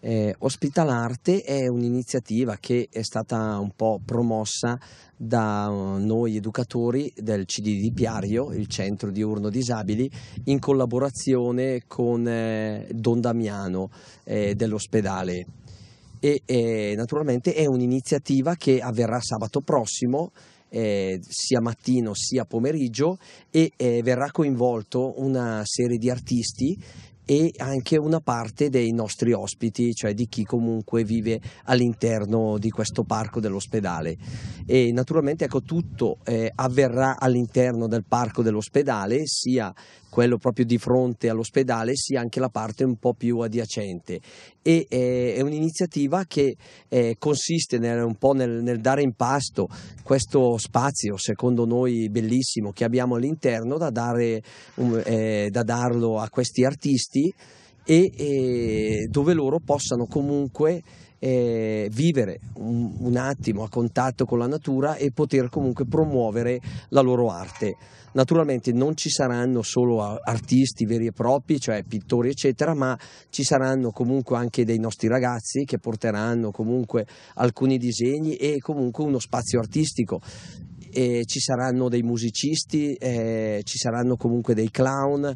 Eh, Ospitalarte è un'iniziativa che è stata un po' promossa da eh, noi educatori del CD di Piario, il centro diurno disabili, in collaborazione con eh, Don Damiano eh, dell'ospedale. E, eh, naturalmente è un'iniziativa che avverrà sabato prossimo eh, sia mattino sia pomeriggio e eh, verrà coinvolto una serie di artisti e anche una parte dei nostri ospiti, cioè di chi comunque vive all'interno di questo parco dell'ospedale. E naturalmente ecco, tutto eh, avverrà all'interno del parco dell'ospedale, sia quello proprio di fronte all'ospedale, sia anche la parte un po' più adiacente. E eh, è un'iniziativa che eh, consiste nel, un po' nel, nel dare in pasto questo spazio, secondo noi bellissimo, che abbiamo all'interno, da, dare, um, da darlo a questi artisti legati e, e dove loro possano comunque eh, vivere un, un, attimo a contatto con la natura e poter comunque promuovere la loro arte. Naturalmente non ci saranno solo artisti veri e propri, cioè pittori eccetera, ma ci saranno comunque anche dei nostri ragazzi che porteranno comunque alcuni disegni e comunque uno spazio artistico. E eh, ci saranno dei musicisti, eh, ci saranno comunque dei clown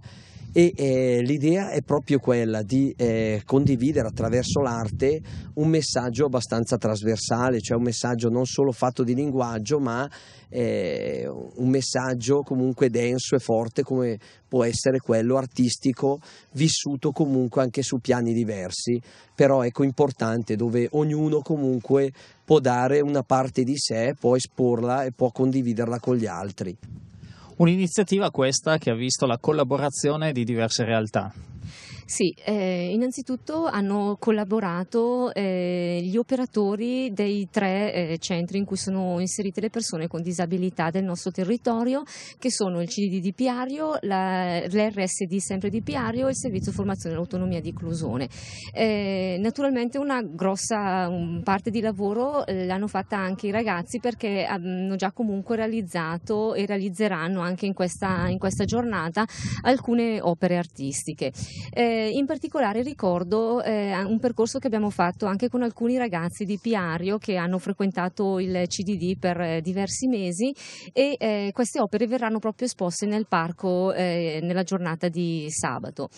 e eh, l'idea è proprio quella di eh, condividere attraverso l'arte un messaggio abbastanza trasversale, cioè un messaggio non solo fatto di linguaggio ma eh, un messaggio comunque denso e forte come può essere quello artistico vissuto comunque anche su piani diversi, però ecco importante dove ognuno comunque può dare una parte di sé, può esporla e può condividerla con gli altri. Un'iniziativa questa che ha visto la collaborazione di diverse realtà, sì, eh, innanzitutto hanno collaborato eh, gli operatori dei tre eh, centri in cui sono inserite le persone con disabilità del nostro territorio, che sono il CDD di Piario, la, l'RSD sempre di Piario e il Servizio Formazione e Autonomia di Clusone. Eh, naturalmente una grossa un parte di lavoro eh, l'hanno fatta anche i ragazzi perché hanno già comunque realizzato e realizzeranno anche in questa, in questa giornata alcune opere artistiche. Eh, eh, in particolare ricordo eh, un percorso che abbiamo fatto anche con alcuni ragazzi di Piario che hanno frequentato il CDD per eh, diversi mesi e eh, queste opere verranno proprio esposte nel parco eh, nella giornata di sabato.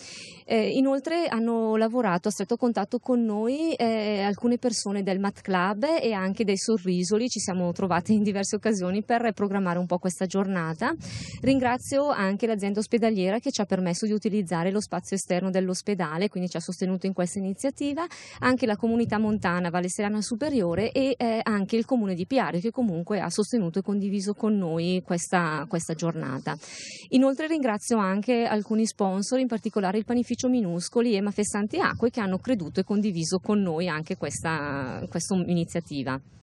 Eh, inoltre hanno lavorato a stretto contatto con noi alcune persone del Mat Club e anche dei Sorrisoli, ci siamo trovate in diverse occasioni per programmare un po' questa giornata. Ringrazio anche l'azienda ospedaliera che ci ha permesso di utilizzare lo spazio esterno del dell'ospedale, quindi ci ha sostenuto in questa iniziativa, anche la comunità montana Valesserana Superiore e eh, anche il comune di Piario che comunque ha sostenuto e condiviso con noi questa, questa giornata. Inoltre ringrazio anche alcuni sponsor, in particolare il panificio Minuscoli e Mafessanti Acque che hanno creduto e condiviso con noi anche questa, questa iniziativa.